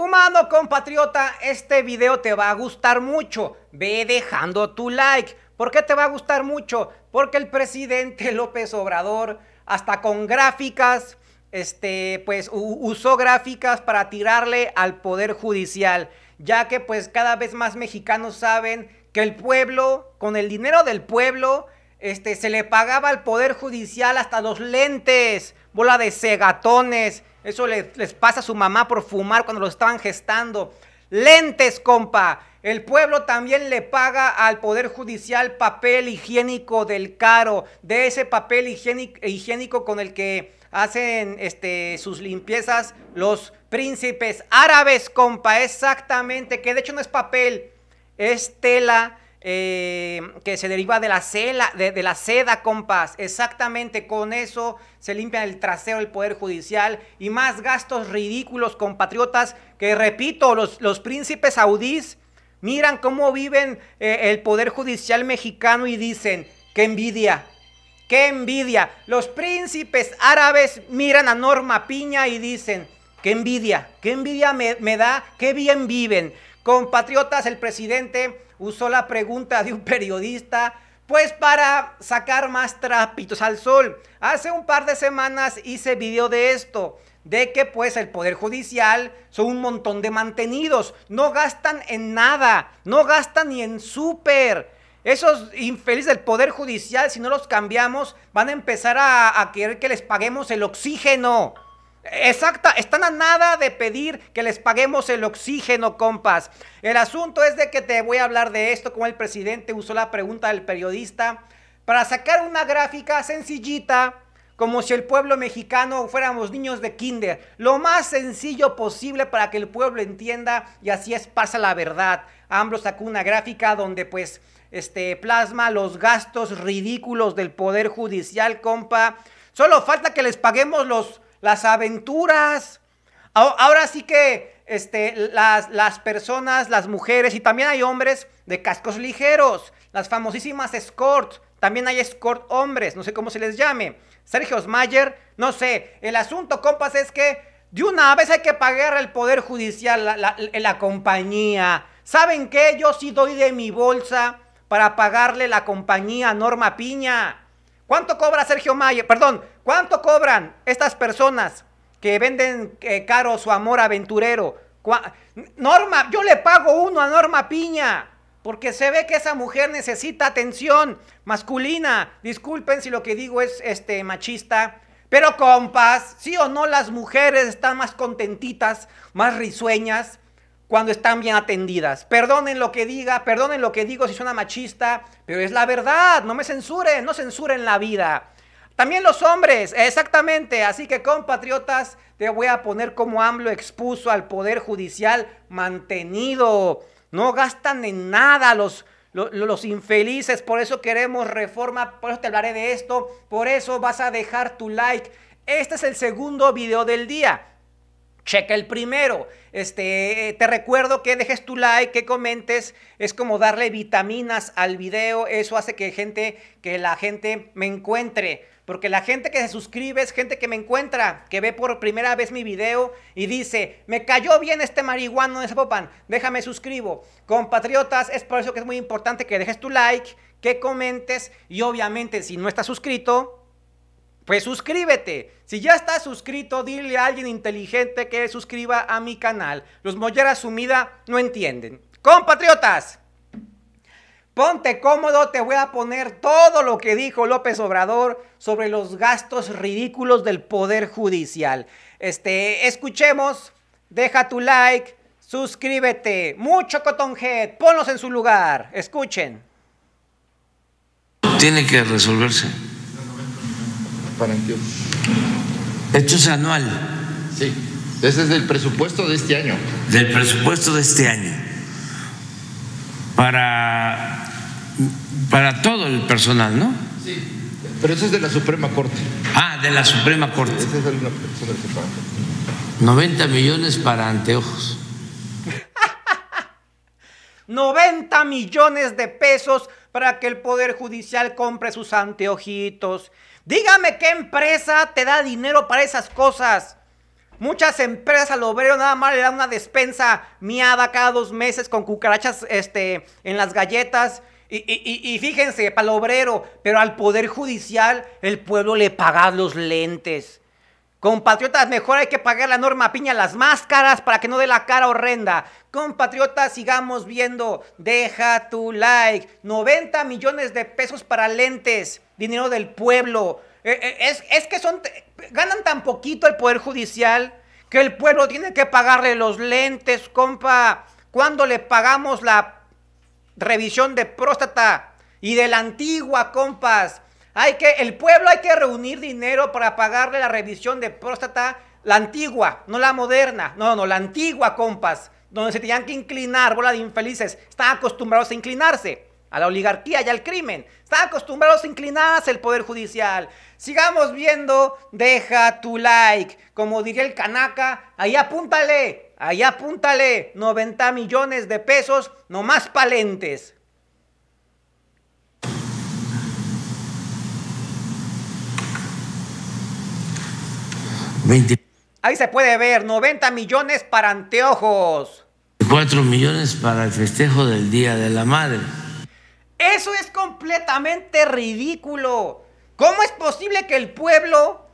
Humano compatriota, este video te va a gustar mucho. Ve dejando tu like. ¿Por qué te va a gustar mucho? Porque el presidente López Obrador, hasta con gráficas, este, pues usó gráficas para tirarle al Poder Judicial, ya que pues cada vez más mexicanos saben que el pueblo, con el dinero del pueblo, este, se le pagaba al Poder Judicial hasta los lentes, bola de cegatones, eso les, pasa a su mamá por fumar cuando lo estaban gestando. Lentes, compa. El pueblo también le paga al Poder Judicial papel higiénico del caro, de ese papel higiénico, con el que hacen este, sus limpiezas los príncipes árabes, compa. Exactamente, que de hecho no es papel, es tela eh, que se deriva de la, cela, de, la seda, compás. Exactamente con eso se limpia el trasero del Poder Judicial y más gastos ridículos, compatriotas, que repito, los, los príncipes saudíes miran cómo viven eh, el Poder Judicial mexicano y dicen, qué envidia, qué envidia. Los príncipes árabes miran a Norma Piña y dicen, qué envidia, qué envidia me, me da, qué bien viven. Compatriotas, el presidente usó la pregunta de un periodista pues para sacar más trapitos al sol. Hace un par de semanas hice video de esto, de que pues el Poder Judicial son un montón de mantenidos, no gastan en nada, no gastan ni en súper. Esos infelices del Poder Judicial, si no los cambiamos, van a empezar a, a querer que les paguemos el oxígeno. Exacta, están a nada de pedir que les paguemos el oxígeno, compas. El asunto es de que te voy a hablar de esto, como el presidente usó la pregunta del periodista, para sacar una gráfica sencillita, como si el pueblo mexicano fuéramos niños de kinder. Lo más sencillo posible para que el pueblo entienda y así es, pasa la verdad. AMBRO sacó una gráfica donde pues este, plasma los gastos ridículos del Poder Judicial, compa. Solo falta que les paguemos los las aventuras. Ahora sí que este, las, las personas, las mujeres y también hay hombres de cascos ligeros, las famosísimas escorts. También hay escort hombres, no sé cómo se les llame. Sergio Osmayer, no sé. El asunto, compas, es que de una vez hay que pagar al Poder Judicial, la, la, la, compañía. ¿Saben qué? Yo sí doy de mi bolsa para pagarle la compañía Norma Piña. ¿Cuánto cobra Sergio Mayer? Perdón, ¿cuánto cobran estas personas que venden eh, caro su amor aventurero? Norma, yo le pago uno a Norma Piña. Porque se ve que esa mujer necesita atención masculina. Disculpen si lo que digo es este machista. Pero compas, sí o no las mujeres están más contentitas, más risueñas, cuando están bien atendidas. Perdonen lo que diga, perdonen lo que digo si suena machista, pero es la verdad, no me censuren, no censuren la vida. También los hombres, exactamente. Así que compatriotas, te voy a poner como AMLO expuso al Poder Judicial mantenido. No gastan en nada los, los, los, infelices. Por eso queremos reforma, por eso te hablaré de esto. Por eso vas a dejar tu like. Este es el segundo video del día checa el primero. Este, te recuerdo que dejes tu like, que comentes, es como darle vitaminas al video, eso hace que gente que la gente me encuentre, porque la gente que se suscribe es gente que me encuentra, que ve por primera vez mi video y dice, "Me cayó bien este marihuano de Zapopan, déjame suscribo." Compatriotas, es por eso que es muy importante que dejes tu like, que comentes y obviamente si no estás suscrito, pues suscríbete. Si ya estás suscrito, dile a alguien inteligente que suscriba a mi canal. Los Mollera Sumida no entienden. Compatriotas, ponte cómodo, te voy a poner todo lo que dijo López Obrador sobre los gastos ridículos del Poder Judicial. Este, escuchemos, deja tu like, suscríbete. Mucho Cotonhead, ponlos en su lugar. Escuchen. Tiene que resolverse para anteojos... Esto es anual. Sí, ese es del presupuesto de este año. Del presupuesto de este año. Para, para todo el personal, ¿no? Sí, pero eso es de la Suprema Corte. Ah, de la Suprema Corte. ...noventa es 90 millones para anteojos. 90 millones de pesos para que el Poder Judicial compre sus anteojitos. Dígame qué empresa te da dinero para esas cosas. Muchas empresas al obrero nada más le dan una despensa miada cada dos meses con cucarachas este, en las galletas. Y, y, y fíjense, para el obrero, pero al Poder Judicial el pueblo le paga los lentes. Compatriotas, mejor hay que pagar la norma piña las máscaras para que no dé la cara horrenda. Compatriotas, sigamos viendo. Deja tu like. 90 millones de pesos para lentes. Dinero del pueblo. Eh, eh, es, que son. Ganan tan poquito el Poder Judicial que el pueblo tiene que pagarle los lentes, compa. ¿Cuándo le pagamos la revisión de próstata? Y de la antigua, compas. Hay que, el pueblo hay que reunir dinero para pagarle la revisión de próstata, la antigua, no la moderna. No, no, la antigua, compas. Donde se tenían que inclinar, bola de infelices. Están acostumbrados a inclinarse a la oligarquía y al crimen. Están acostumbrados a inclinarse el Poder Judicial. Sigamos viendo, deja tu like. Como diría el canaca, ahí apúntale, ahí apúntale. 90 millones de pesos, nomás palentes. Ahí se puede ver, 90 millones para anteojos. 4 millones para el festejo del Día de la Madre. Eso es completamente ridículo. ¿Cómo es posible que el pueblo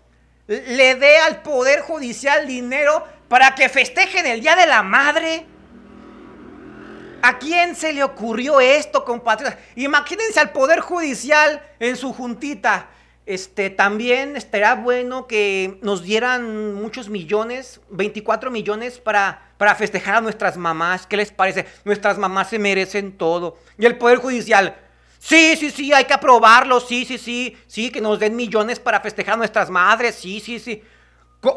le dé al Poder Judicial dinero para que festejen el Día de la Madre? ¿A quién se le ocurrió esto, compatriota? Imagínense al Poder Judicial en su juntita. Este, también estaría bueno que nos dieran muchos millones, 24 millones para, para festejar a nuestras mamás. ¿Qué les parece? Nuestras mamás se merecen todo. Y el Poder Judicial, sí, sí, sí, hay que aprobarlo, sí, sí, sí, sí, que nos den millones para festejar a nuestras madres, sí, sí, sí.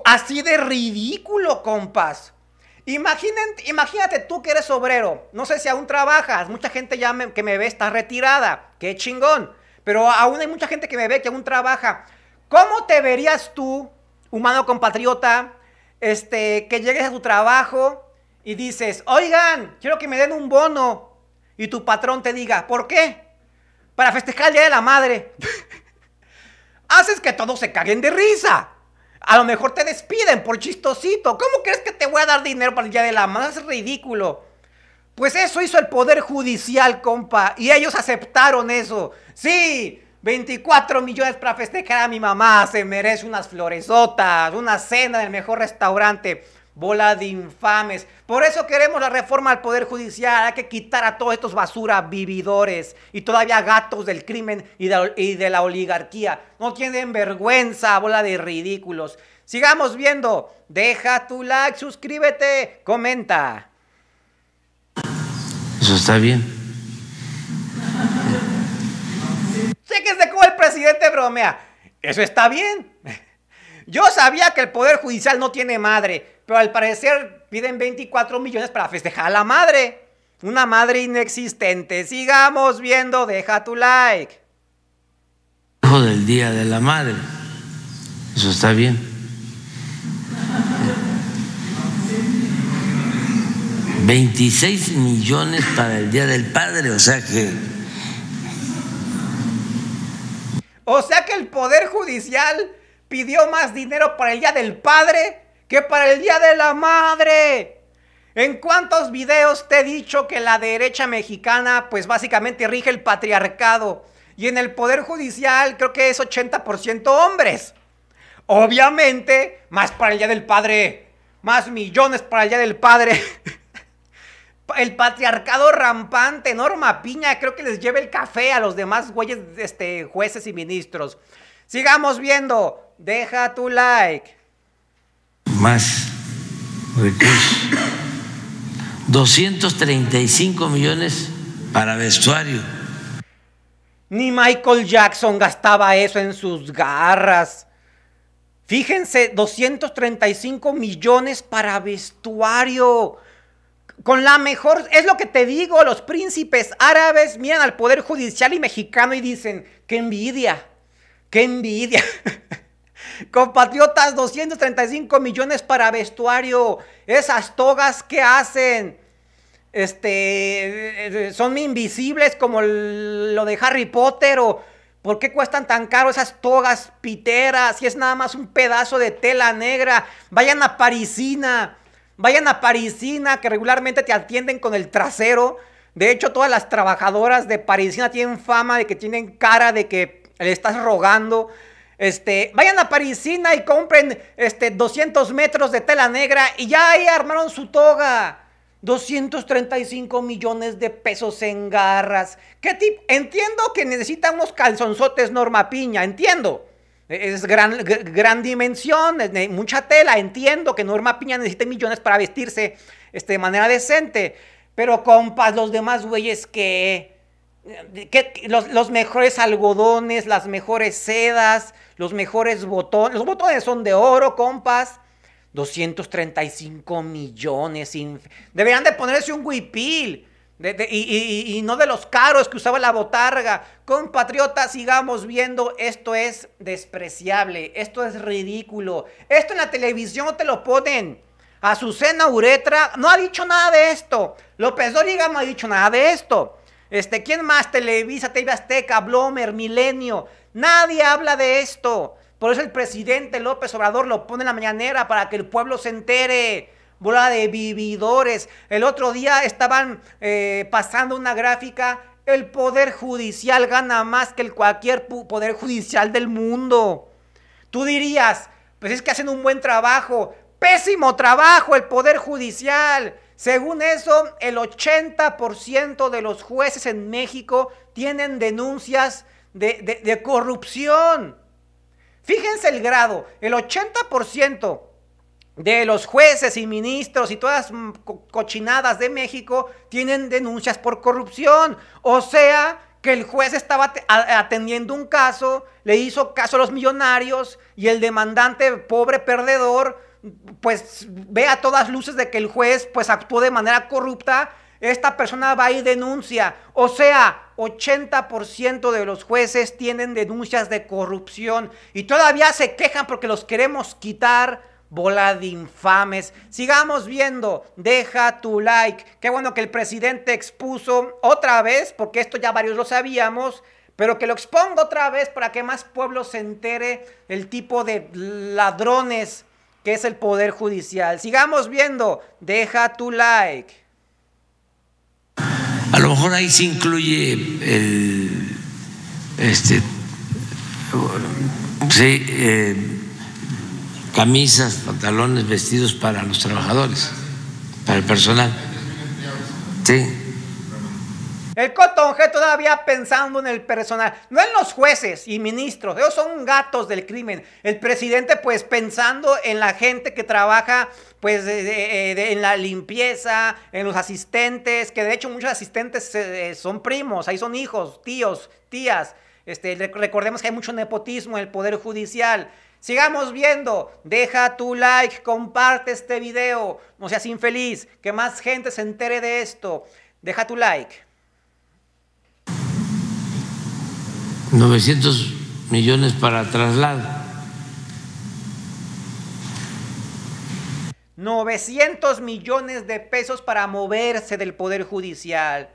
Así de ridículo, compas. imagínate tú que eres obrero, no sé si aún trabajas, mucha gente ya que me ve está retirada, qué chingón. Pero aún hay mucha gente que me ve, que aún trabaja. ¿Cómo te verías tú, humano compatriota, este, que llegues a tu trabajo y dices, oigan, quiero que me den un bono? Y tu patrón te diga, ¿por qué? Para festejar el Día de la Madre. Haces que todos se caguen de risa. A lo mejor te despiden por chistosito. ¿Cómo crees que te voy a dar dinero para el Día de la Madre? Es ridículo. Pues eso hizo el Poder Judicial, compa. Y ellos aceptaron eso. Sí, 24 millones para festejar a mi mamá. Se merece unas floresotas, una cena en el mejor restaurante. Bola de infames. Por eso queremos la reforma al Poder Judicial. Hay que quitar a todos estos basura vividores y todavía gatos del crimen y y de la oligarquía. No tienen vergüenza, bola de ridículos. Sigamos viendo. Deja tu like, suscríbete, comenta está bien. Fíjense cómo el presidente bromea. Eso está bien. Yo sabía que el Poder Judicial no tiene madre, pero al parecer piden 24 millones para festejar a la madre. Una madre inexistente. Sigamos viendo, deja tu like. Del Día de la Madre. Eso está bien. 26 millones para el Día del Padre, o sea que... O sea que el Poder Judicial pidió más dinero para el Día del Padre que para el Día de la Madre. ¿En cuántos videos te he dicho que la derecha mexicana pues básicamente rige el patriarcado? Y en el Poder Judicial creo que es 80% hombres. Obviamente, más para el Día del Padre. Más millones para el Día del Padre. el patriarcado rampante, Norma Piña, creo que les lleva el café a los demás güeyes, este, jueces y ministros. Sigamos viendo. Deja tu like. Más recursos. 235 millones para vestuario. Ni Michael Jackson gastaba eso en sus garras. Fíjense, 235 millones para vestuario con la mejor, es lo que te digo, los príncipes árabes miran al Poder Judicial y mexicano y dicen, qué envidia, qué envidia. Compatriotas, 235 millones para vestuario, esas togas que hacen, este, son invisibles como lo de Harry Potter o... ¿Por qué cuestan tan caro esas togas piteras? Si es nada más un pedazo de tela negra. Vayan a Parisina. Vayan a Parisina, que regularmente te atienden con el trasero. De hecho, todas las trabajadoras de Parisina tienen fama de que tienen cara de que le estás rogando. Este, vayan a Parisina y compren este, 200 metros de tela negra y ya ahí armaron su toga. 235 millones de pesos en garras. ¿Qué tip? Entiendo que necesitamos unos calzonzotes Norma Piña, entiendo. Es gran, dimensión, mucha tela. Entiendo que Norma Piña necesita millones para vestirse este, de manera decente. Pero compas, los demás güeyes eh, que... los, los, mejores algodones, las mejores sedas, los mejores botones. Los botones son de oro, compas. 235 millones. Deberían de ponerse un huipil y, no de los caros que usaba la botarga. Compatriotas, sigamos viendo. Esto es despreciable. Esto es ridículo. Esto en la televisión te lo ponen. Azucena Uretra no ha dicho nada de esto. López Dóriga no ha dicho nada de esto. Este, ¿quién más? Televisa, TV Azteca, Blomer, Milenio. Nadie habla de esto. Por eso el presidente López Obrador lo pone en la mañanera para que el pueblo se entere bola de vividores. El otro día estaban eh, pasando una gráfica, el poder judicial gana más que el cualquier poder judicial del mundo. Tú dirías, pues es que hacen un buen trabajo, pésimo trabajo el poder judicial. Según eso, el 80% de los jueces en México tienen denuncias de corrupción. Fíjense el grado, el 80% de los jueces y ministros y todas mm, cochinadas de México tienen denuncias por corrupción. O sea que el juez estaba atendiendo un caso, le hizo caso a los millonarios y el demandante, pobre perdedor, pues ve a todas luces de que el juez pues actuó de manera corrupta, esta persona va y denuncia. O sea, 80% de los jueces tienen denuncias de corrupción y todavía se quejan porque los queremos quitar bola de infames. Sigamos viendo, deja tu like. Qué bueno que el presidente expuso otra vez, porque esto ya varios lo sabíamos, pero que lo expongo otra vez para que más pueblos se entere el tipo de ladrones que es el Poder Judicial. Sigamos viendo, deja tu like. A lo mejor ahí se incluye el, este, sí, eh, camisas, pantalones, vestidos para los trabajadores, para el personal. Sí. El Cotonje todavía pensando en el personal, no en los jueces y ministros, ellos son gatos del crimen. El presidente pues pensando en la gente que trabaja pues eh, en la limpieza, en los asistentes, que de hecho muchos asistentes eh, eh, son primos, ahí son hijos, tíos, tías. Este, recordemos que hay mucho nepotismo en el Poder Judicial. Sigamos viendo. Deja tu like, comparte este video. No seas infeliz, que más gente se entere de esto. Deja tu like. 900 millones para traslado. 900 millones de pesos para moverse del Poder Judicial.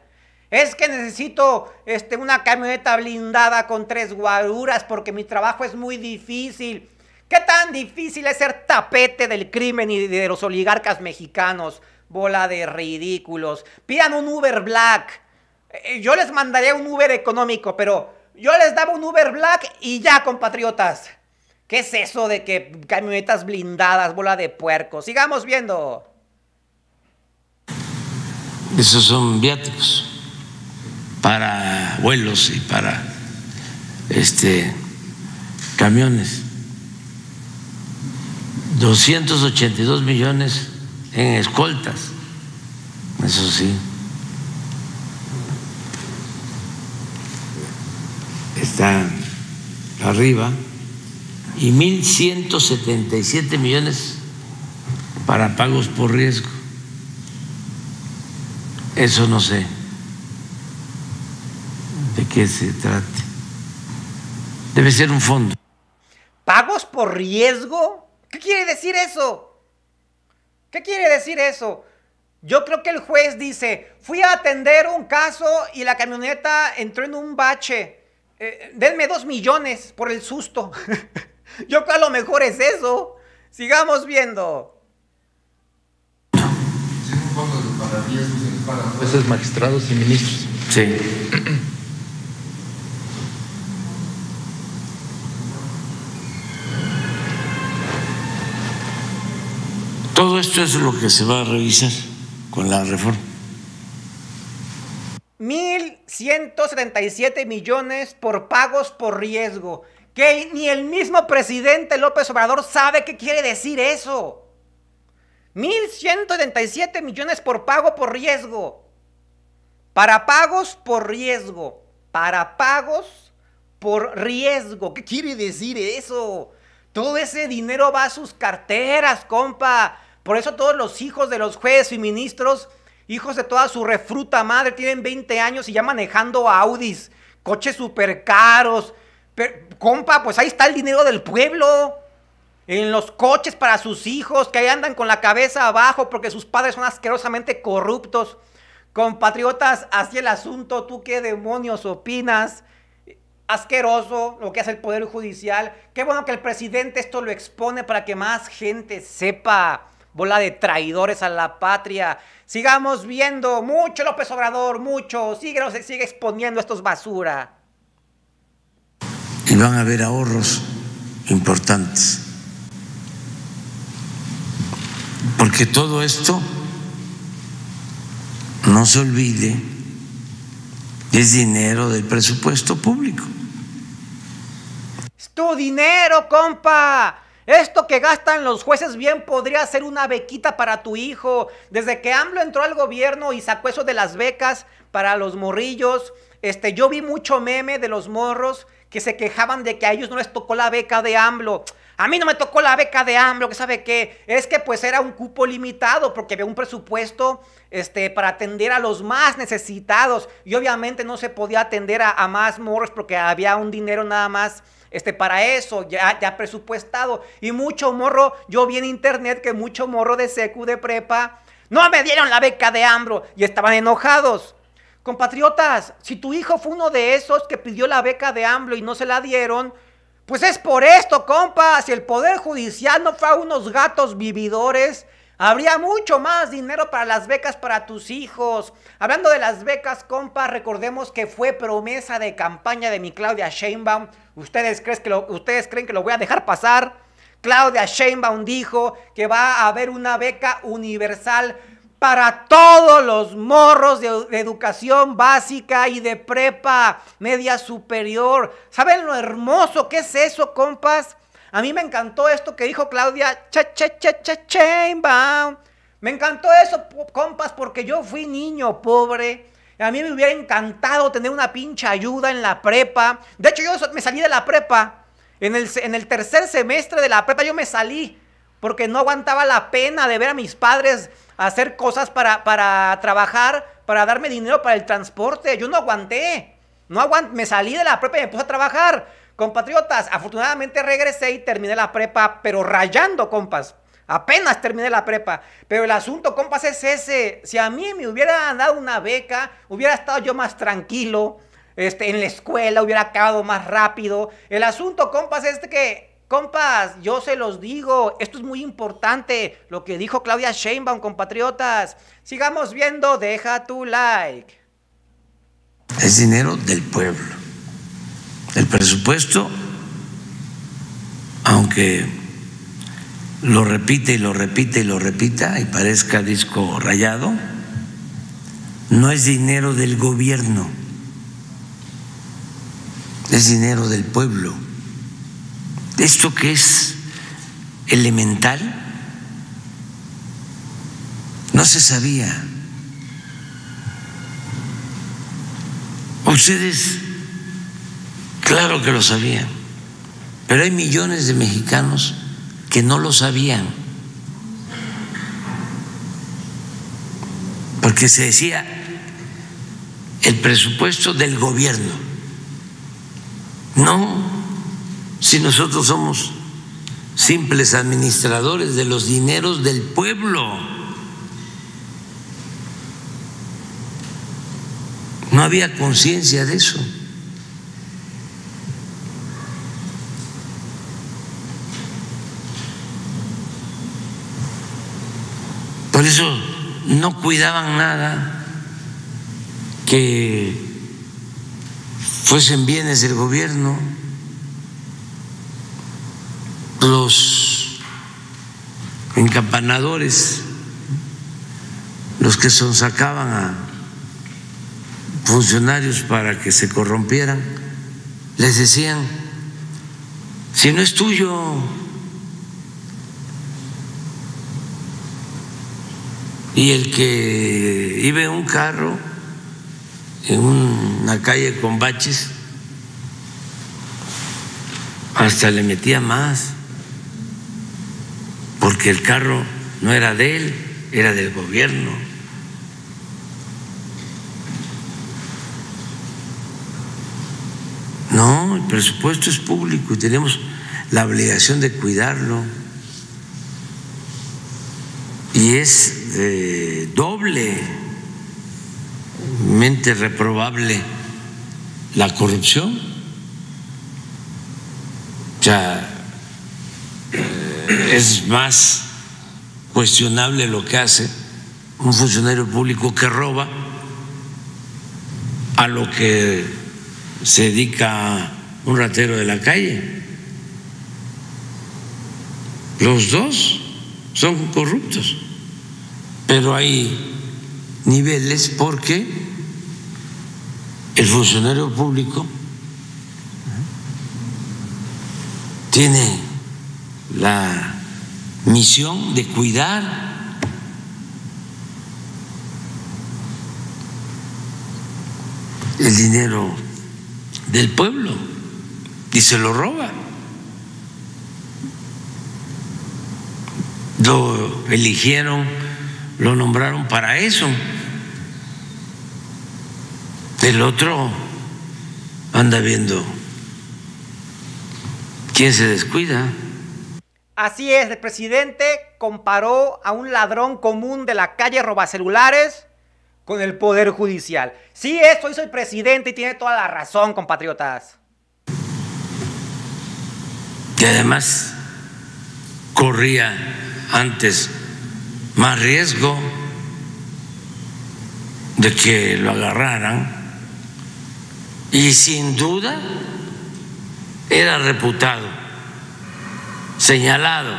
Es que necesito este, una camioneta blindada con tres guaruras porque mi trabajo es muy difícil. ¿Qué tan difícil es ser tapete del crimen y de los oligarcas mexicanos? Bola de ridículos. Pidan un Uber Black. Eh, yo les mandaría un Uber económico, pero yo les daba un Uber Black y ya, compatriotas. ¿Qué es eso de que camionetas blindadas, bola de puerco? Sigamos viendo. Esos son viáticos para vuelos y para este camiones. 282 millones en escoltas, eso sí. Está arriba. Y 1.177 millones para pagos por riesgo. Eso no sé de qué se trate. Debe ser un fondo. ¿Pagos por riesgo? ¿Qué quiere decir eso? ¿Qué quiere decir eso? Yo creo que el juez dice, fui a atender un caso y la camioneta entró en un bache. Eh, denme dos millones por el susto. Yo creo que a lo mejor es eso. Sigamos viendo. Jueces, magistrados y ministros. Sí. Todo esto es lo que se va a revisar con la reforma. 1.177 millones por pagos por riesgo. Que ni el mismo presidente López Obrador sabe qué quiere decir eso. 1.177 millones por pago por riesgo. Para pagos por riesgo. Para pagos por riesgo. ¿Qué quiere decir eso? Todo ese dinero va a sus carteras, compa. Por eso todos los hijos de los jueces y ministros, hijos de toda su refruta madre, tienen 20 años y ya manejando Audis, coches súper caros. compa, pues ahí está el dinero del pueblo. En los coches para sus hijos, que ahí andan con la cabeza abajo porque sus padres son asquerosamente corruptos. Compatriotas, así el asunto, ¿tú qué demonios opinas? Asqueroso lo que hace el Poder Judicial. Qué bueno que el presidente esto lo expone para que más gente sepa bola de traidores a la patria. Sigamos viendo mucho López Obrador, mucho. Sigue, sigue exponiendo estos basura. Y van a haber ahorros importantes. Porque todo esto, no se olvide, es dinero del presupuesto público. Es tu dinero, compa. Esto que gastan los jueces bien podría ser una bequita para tu hijo. Desde que AMLO entró al gobierno y sacó eso de las becas para los morrillos, este, yo vi mucho meme de los morros que se quejaban de que a ellos no les tocó la beca de AMLO. A mí no me tocó la beca de AMLO, que sabe qué, es que pues era un cupo limitado porque había un presupuesto este, para atender a los más necesitados y obviamente no se podía atender a más morros porque había un dinero nada más este, para eso, ya, ya presupuestado. Y mucho morro, yo vi en internet que mucho morro de secu, de prepa, no me dieron la beca de AMBRO y estaban enojados. Compatriotas, si tu hijo fue uno de esos que pidió la beca de AMBRO y no se la dieron, pues es por esto, compa. Si el Poder Judicial no fue a unos gatos vividores, Habría mucho más dinero para las becas para tus hijos. Hablando de las becas, compas, recordemos que fue promesa de campaña de mi Claudia Sheinbaum. ¿Ustedes, que ¿Ustedes creen que lo voy a dejar pasar? Claudia Sheinbaum dijo que va a haber una beca universal para todos los morros de, educación básica y de prepa, media superior. ¿Saben lo hermoso que es eso, compas? A mí me encantó esto que dijo Claudia cha, cha, Me encantó eso, compas, porque yo fui niño pobre. A mí me hubiera encantado tener una pinche ayuda en la prepa. De hecho, yo me salí de la prepa. En el, tercer semestre de la prepa yo me salí porque no aguantaba la pena de ver a mis padres hacer cosas para, trabajar, para darme dinero para el transporte. Yo no aguanté. No aguanté, me salí de la prepa y me puse a trabajar. Compatriotas, afortunadamente regresé y terminé la prepa, pero rayando, compas. Apenas terminé la prepa. Pero el asunto, compas, es ese. Si a mí me hubiera dado una beca, hubiera estado yo más tranquilo. Este, en la escuela hubiera acabado más rápido. El asunto, compas, es que, compas, yo se los digo, esto es muy importante, lo que dijo Claudia Sheinbaum, compatriotas. Sigamos viendo, deja tu like. Es dinero del pueblo el presupuesto, aunque lo repite y lo repite y lo repita y parezca disco rayado, no es dinero del gobierno, es dinero del pueblo. Esto que es elemental no se sabía. Ustedes Claro que lo sabían, pero hay millones de mexicanos que no lo sabían, porque se decía el presupuesto del gobierno. No, si nosotros somos simples administradores de los dineros del pueblo. No había conciencia de eso. no cuidaban nada que fuesen bienes del gobierno, los encampanadores, los que son sacaban a funcionarios para que se corrompieran, les decían, si no es tuyo, y el que iba en un carro en una calle con baches, hasta le metía más, porque el carro no era de él, era del gobierno. No, el presupuesto es público y tenemos la obligación de cuidarlo. Y es eh, doblemente reprobable la corrupción. O sea, eh, es más cuestionable lo que hace un funcionario público que roba a lo que se dedica un ratero de la calle. Los dos son corruptos pero hay niveles porque el funcionario público tiene la misión de cuidar el dinero del pueblo y se lo roba. Lo eligieron lo nombraron para eso. El otro anda viendo quién se descuida. Así es, el presidente comparó a un ladrón común de la calle robacelulares con el Poder Judicial. Sí, esto hizo el presidente y tiene toda la razón, compatriotas. Que además corría antes más riesgo de que lo agarraran y sin duda era reputado, señalado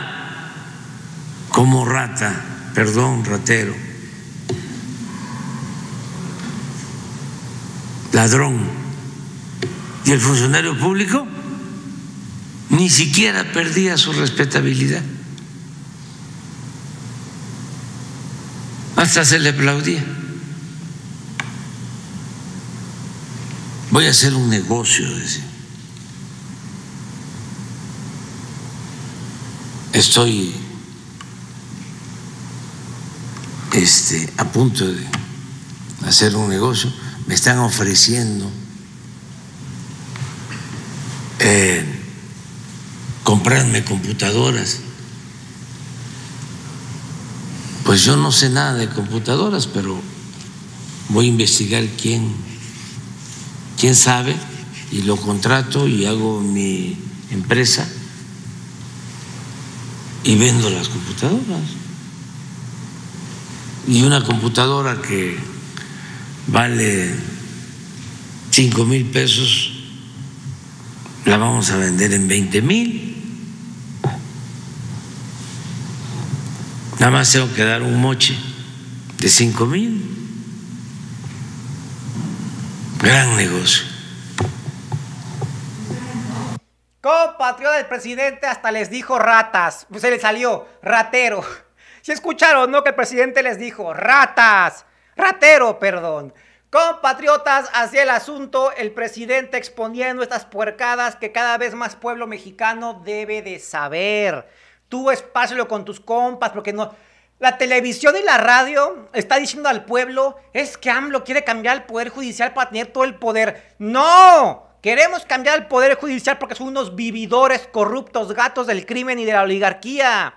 como rata, perdón, ratero, ladrón. Y el funcionario público ni siquiera perdía su respetabilidad. hasta se le aplaudía. Voy a hacer un negocio, Estoy este, a punto de hacer un negocio, me están ofreciendo eh, comprarme computadoras Pues yo no sé nada de computadoras, pero voy a investigar quién, quién sabe y lo contrato y hago mi empresa y vendo las computadoras. Y una computadora que vale 5 mil pesos, la vamos a vender en 20 mil. Nada más tengo que dar un moche de cinco mil. Gran negocio. Compatriota del presidente hasta les dijo ratas. Se le salió ratero. Si escucharon, ¿no? Que el presidente les dijo ratas. Ratero, perdón. Compatriotas, hacia el asunto, el presidente exponiendo estas puercadas que cada vez más pueblo mexicano debe de saber tú espacio con tus compas, porque no... La televisión y la radio está diciendo al pueblo, es que AMLO quiere cambiar el Poder Judicial para tener todo el poder. ¡No! Queremos cambiar el Poder Judicial porque son unos vividores corruptos, gatos del crimen y de la oligarquía.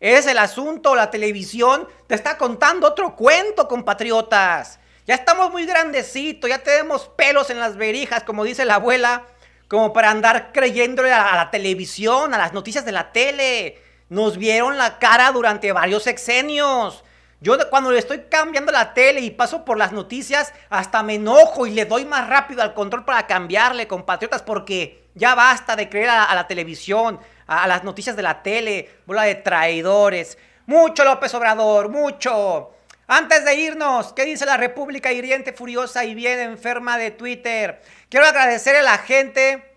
Es el asunto, la televisión te está contando otro cuento, compatriotas. Ya estamos muy grandecitos, ya tenemos pelos en las verijas, como dice la abuela, como para andar creyéndole a la televisión, a las noticias de la tele. Nos vieron la cara durante varios exenios. Yo cuando le estoy cambiando la tele y paso por las noticias, hasta me enojo y le doy más rápido al control para cambiarle, compatriotas, porque ya basta de creer a, la televisión, a, a, las noticias de la tele, bola de traidores. Mucho López Obrador, mucho. Antes de irnos, ¿qué dice la República hiriente, furiosa y bien enferma de Twitter? Quiero agradecer a la gente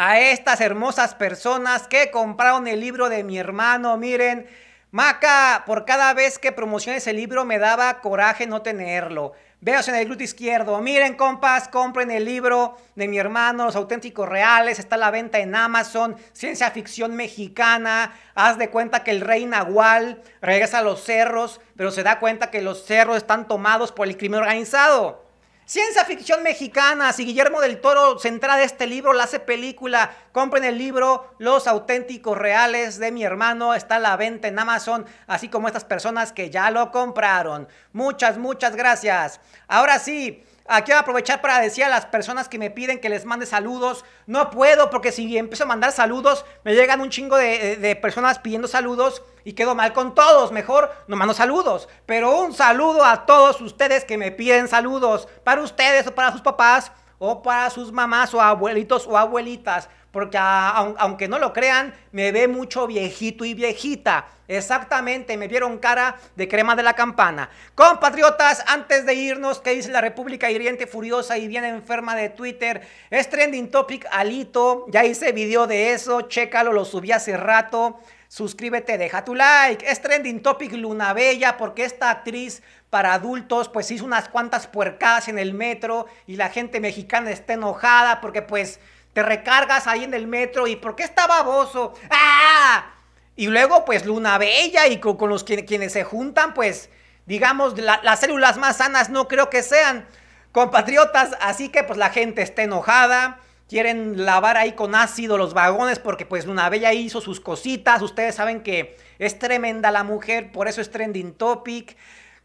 a estas hermosas personas que compraron el libro de mi hermano. Miren, Maca, por cada vez que promociones ese libro me daba coraje no tenerlo. Veos en el grupo izquierdo. Miren, compas, compren el libro de mi hermano, Los Auténticos Reales. Está a la venta en Amazon. Ciencia ficción mexicana. Haz de cuenta que el rey Nahual regresa a los cerros, pero se da cuenta que los cerros están tomados por el crimen organizado. Ciencia ficción mexicana, si Guillermo del Toro se entra de este libro, la hace película, compren el libro Los auténticos reales de mi hermano, está a la venta en Amazon, así como estas personas que ya lo compraron. Muchas, muchas gracias. Ahora sí, voy ah, a aprovechar para decir a las personas que me piden que les mande saludos. No puedo porque si empiezo a mandar saludos, me llegan un chingo de, de personas pidiendo saludos y quedo mal con todos. Mejor no mando saludos. Pero un saludo a todos ustedes que me piden saludos. Para ustedes o para sus papás o para sus mamás o abuelitos o abuelitas porque aunque no lo crean, me ve mucho viejito y viejita. Exactamente, me vieron cara de crema de la campana. Compatriotas, antes de irnos, ¿qué dice la República hiriente, furiosa y bien enferma de Twitter? Es trending topic Alito, ya hice video de eso, chécalo, lo subí hace rato. Suscríbete, deja tu like. Es trending topic Luna Bella porque esta actriz para adultos pues hizo unas cuantas puercadas en el metro y la gente mexicana está enojada porque pues te recargas ahí en el metro y ¿por qué está baboso? ¡Ah! Y luego, pues Luna Bella y con, los quienes se juntan, pues, digamos, las células más sanas no creo que sean compatriotas. Así que, pues, la gente está enojada. Quieren lavar ahí con ácido los vagones porque, pues, Luna Bella hizo sus cositas. Ustedes saben que es tremenda la mujer, por eso es trending topic.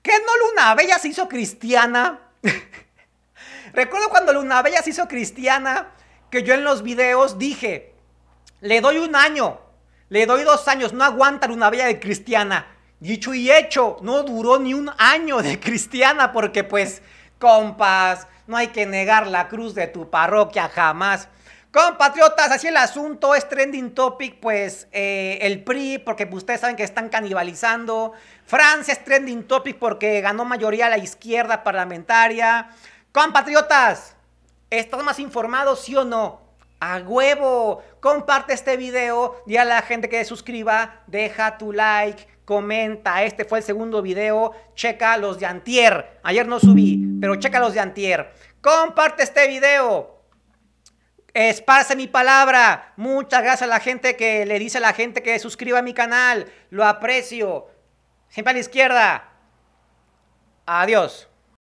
¿Qué no Luna Bella se hizo cristiana? Recuerdo cuando Luna Bella se hizo cristiana que yo en los videos dije, le doy un año, le doy dos años, no aguantan una vida de cristiana. Dicho y hecho, no duró ni un año de cristiana porque pues, compas, no hay que negar la cruz de tu parroquia jamás. Compatriotas, así el asunto es trending topic, pues eh, el PRI, porque pues, ustedes saben que están canibalizando. Francia es trending topic porque ganó mayoría la izquierda parlamentaria. Compatriotas, ¿Estás más informado, sí o no? A huevo, comparte este video, Y a la gente que se suscriba, deja tu like, comenta. Este fue el segundo video, checa los de antier. Ayer no subí, pero checa los de antier. Comparte este video. Esparce mi palabra. Muchas gracias a la gente que le dice a la gente que suscriba a mi canal. Lo aprecio. Siempre a la izquierda. Adiós.